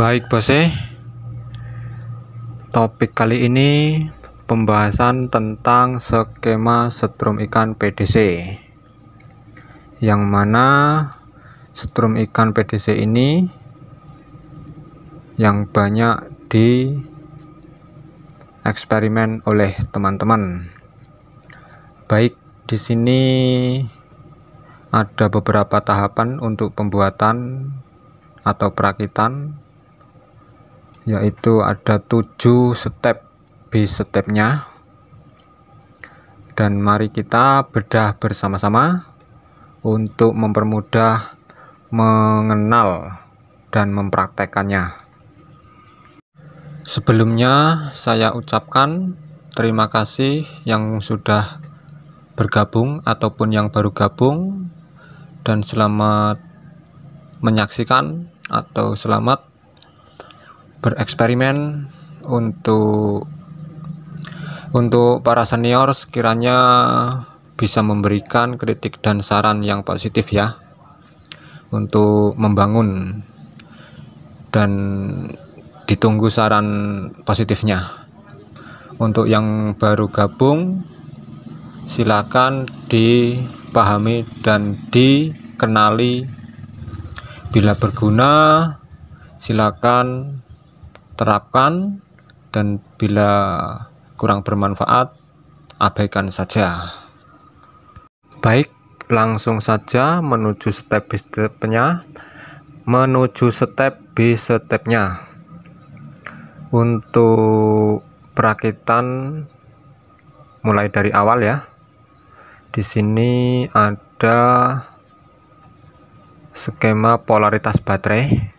Baik bos eh. Topik kali ini pembahasan tentang skema setrum ikan PDC. Yang mana setrum ikan PDC ini yang banyak di eksperimen oleh teman-teman. Baik, di sini ada beberapa tahapan untuk pembuatan atau perakitan yaitu ada 7 step b stepnya dan mari kita bedah bersama-sama untuk mempermudah mengenal dan mempraktekannya sebelumnya saya ucapkan terima kasih yang sudah bergabung ataupun yang baru gabung dan selamat menyaksikan atau selamat bereksperimen untuk untuk para senior sekiranya bisa memberikan kritik dan saran yang positif ya untuk membangun dan ditunggu saran positifnya untuk yang baru gabung silakan dipahami dan dikenali bila berguna silakan terapkan dan bila kurang bermanfaat abaikan saja baik langsung saja menuju step by stepnya menuju step by stepnya untuk perakitan mulai dari awal ya di sini ada skema polaritas baterai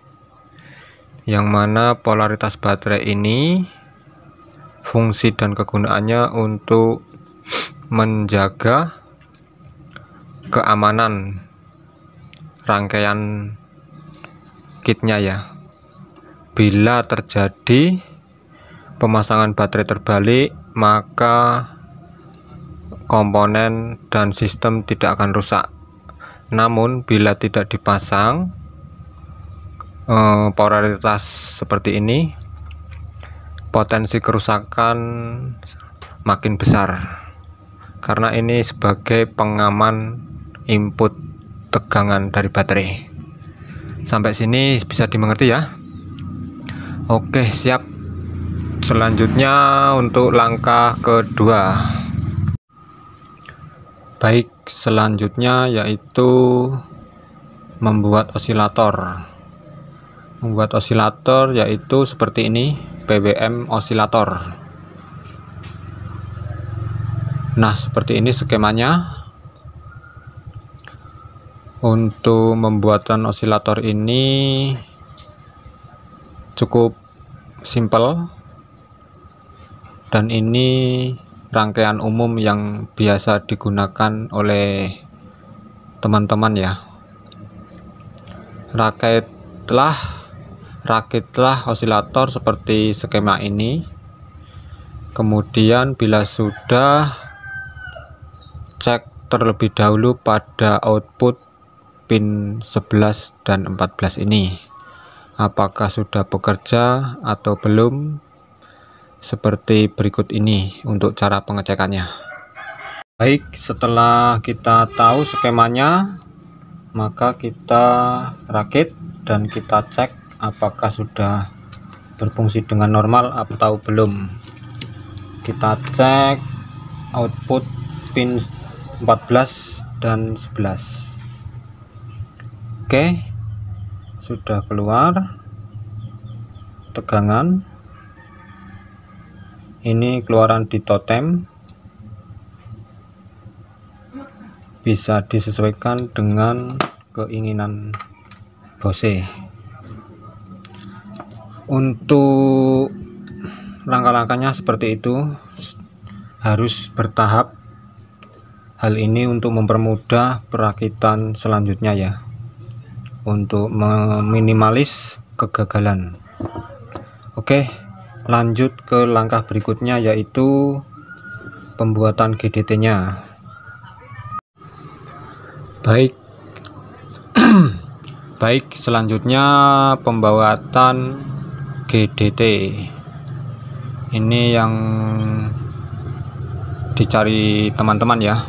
yang mana polaritas baterai ini fungsi dan kegunaannya untuk menjaga keamanan rangkaian kitnya ya bila terjadi pemasangan baterai terbalik maka komponen dan sistem tidak akan rusak namun bila tidak dipasang Eh, polaritas seperti ini potensi kerusakan makin besar karena ini sebagai pengaman input tegangan dari baterai sampai sini bisa dimengerti ya oke siap selanjutnya untuk langkah kedua baik selanjutnya yaitu membuat osilator membuat osilator yaitu seperti ini PWM osilator nah seperti ini skemanya untuk membuatan osilator ini cukup simple dan ini rangkaian umum yang biasa digunakan oleh teman-teman ya telah rakitlah osilator seperti skema ini kemudian bila sudah cek terlebih dahulu pada output pin 11 dan 14 ini apakah sudah bekerja atau belum seperti berikut ini untuk cara pengecekannya baik setelah kita tahu skemanya maka kita rakit dan kita cek apakah sudah berfungsi dengan normal atau belum kita cek output pin 14 dan 11 oke sudah keluar tegangan ini keluaran di totem bisa disesuaikan dengan keinginan bose untuk langkah-langkahnya seperti itu harus bertahap hal ini untuk mempermudah perakitan selanjutnya ya untuk meminimalis kegagalan oke lanjut ke langkah berikutnya yaitu pembuatan GDT nya baik baik selanjutnya pembuatan GDT ini yang dicari teman-teman ya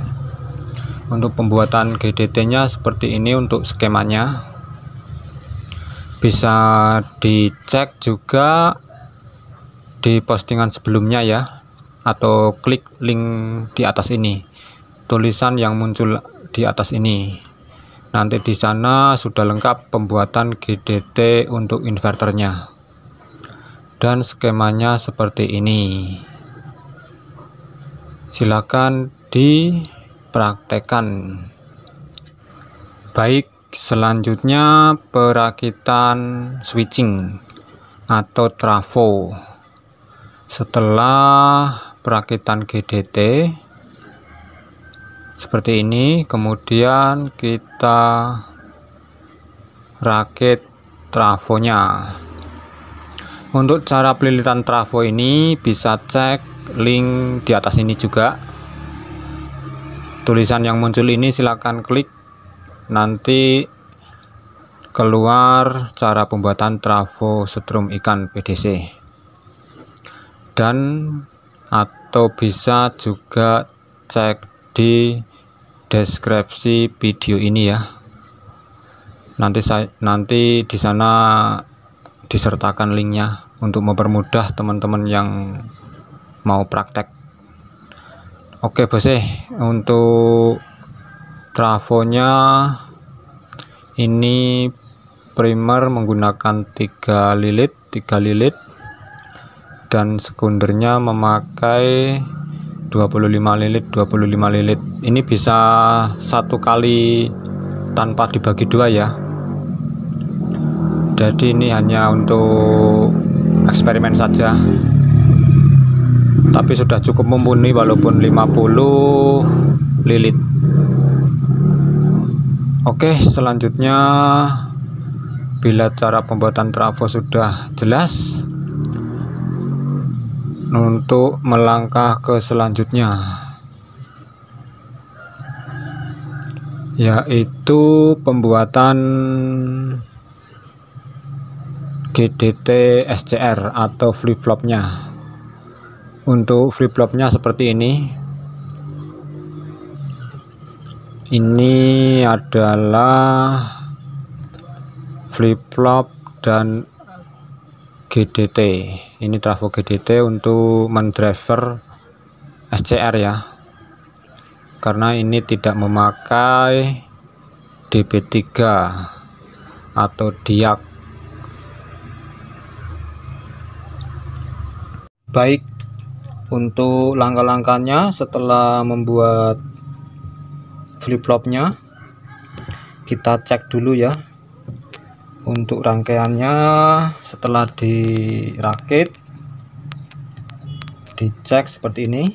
untuk pembuatan GDT nya seperti ini untuk skemanya bisa dicek juga di postingan sebelumnya ya atau klik link di atas ini tulisan yang muncul di atas ini nanti di sana sudah lengkap pembuatan GDT untuk inverternya dan skemanya seperti ini silakan dipraktekkan baik selanjutnya perakitan switching atau trafo setelah perakitan GDT seperti ini kemudian kita rakit trafonya untuk cara pelilitan trafo ini bisa cek link di atas ini juga. Tulisan yang muncul ini silakan klik nanti keluar cara pembuatan trafo setrum ikan PDC. Dan atau bisa juga cek di deskripsi video ini ya. Nanti saya nanti di sana disertakan linknya untuk mempermudah teman-teman yang mau praktek oke eh untuk trafonya ini primer menggunakan tiga lilit tiga lilit dan sekundernya memakai 25 lilit 25 lilit ini bisa satu kali tanpa dibagi dua ya jadi ini hanya untuk eksperimen saja tapi sudah cukup mumpuni walaupun 50 lilit oke selanjutnya bila cara pembuatan trafo sudah jelas untuk melangkah ke selanjutnya yaitu pembuatan GDT SCR atau flip flopnya untuk flip flopnya seperti ini ini adalah flip flop dan GDT ini trafo GDT untuk mendriver SCR ya karena ini tidak memakai DB3 atau diak baik untuk langkah-langkahnya setelah membuat flip-flopnya kita cek dulu ya untuk rangkaiannya setelah dirakit dicek seperti ini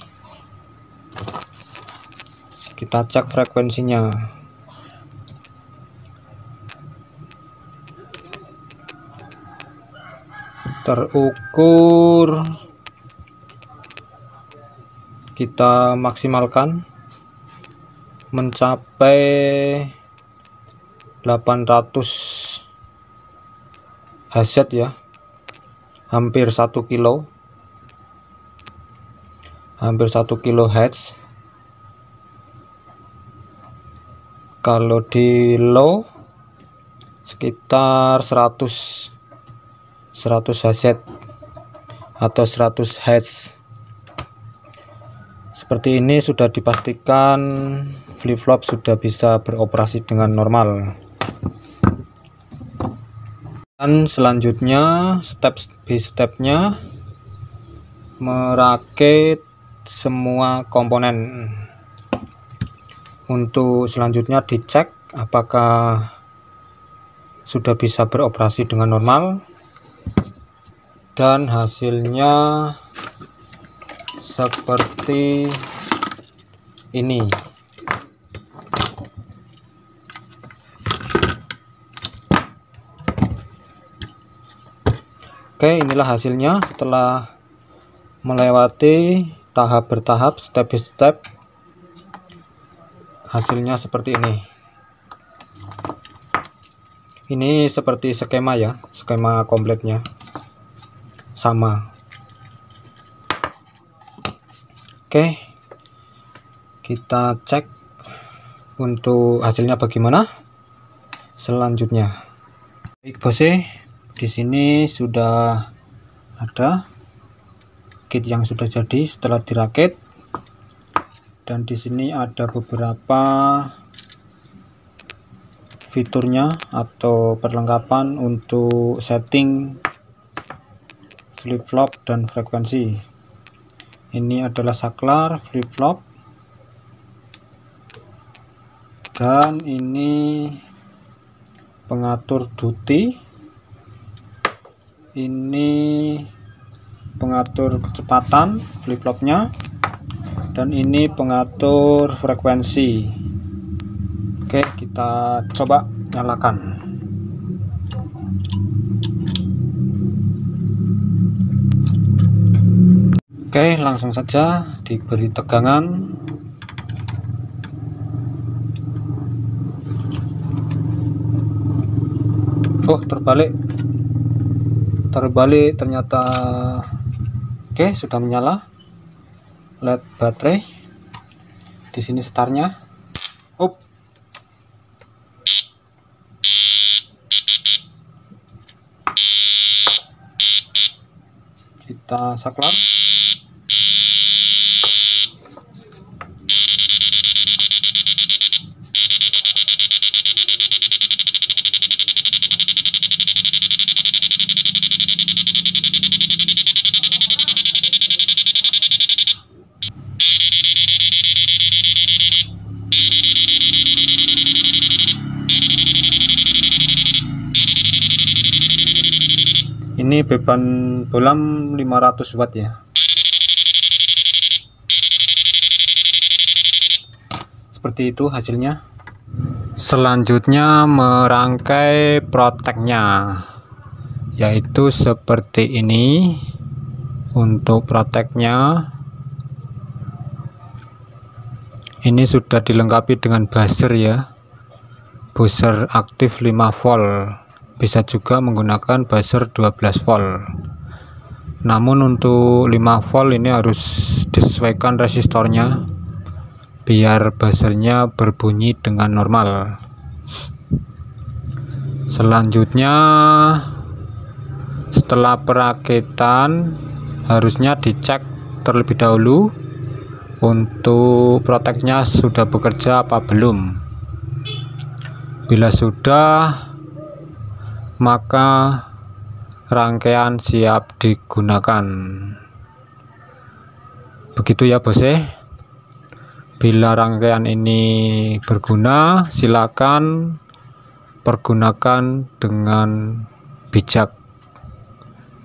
kita cek frekuensinya terukur kita maksimalkan mencapai 800 Hz ya hampir 1 kilo hampir 1 kilo Hz kalau di low sekitar 100 100 Hz atau 100 Hz seperti ini sudah dipastikan flip-flop sudah bisa beroperasi dengan normal dan selanjutnya step by stepnya merakit semua komponen untuk selanjutnya dicek apakah sudah bisa beroperasi dengan normal dan hasilnya seperti ini Oke inilah hasilnya setelah melewati tahap bertahap step by step hasilnya seperti ini ini seperti skema ya skema kompletnya sama Oke, kita cek untuk hasilnya bagaimana selanjutnya. Baik bose, di sini sudah ada kit yang sudah jadi setelah dirakit dan di sini ada beberapa fiturnya atau perlengkapan untuk setting flip-flop dan frekuensi ini adalah saklar flip-flop dan ini pengatur duty ini pengatur kecepatan flip-flopnya dan ini pengatur frekuensi oke kita coba nyalakan Oke, langsung saja diberi tegangan. Oh, terbalik. Terbalik ternyata Oke, sudah menyala. LED baterai. Di sini startnya. Up. Kita saklar. ini beban bolam 500 watt ya seperti itu hasilnya selanjutnya merangkai proteknya yaitu seperti ini untuk proteknya ini sudah dilengkapi dengan buzzer ya buzzer aktif 5 volt bisa juga menggunakan buzzer 12 volt namun untuk 5 volt ini harus disesuaikan resistornya biar buzzernya berbunyi dengan normal selanjutnya setelah perakitan harusnya dicek terlebih dahulu untuk proteknya sudah bekerja apa belum bila sudah maka rangkaian siap digunakan begitu ya bos eh. bila rangkaian ini berguna silakan pergunakan dengan bijak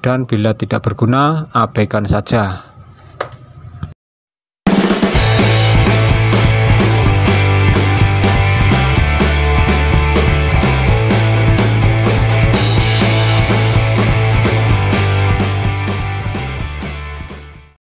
dan bila tidak berguna abaikan saja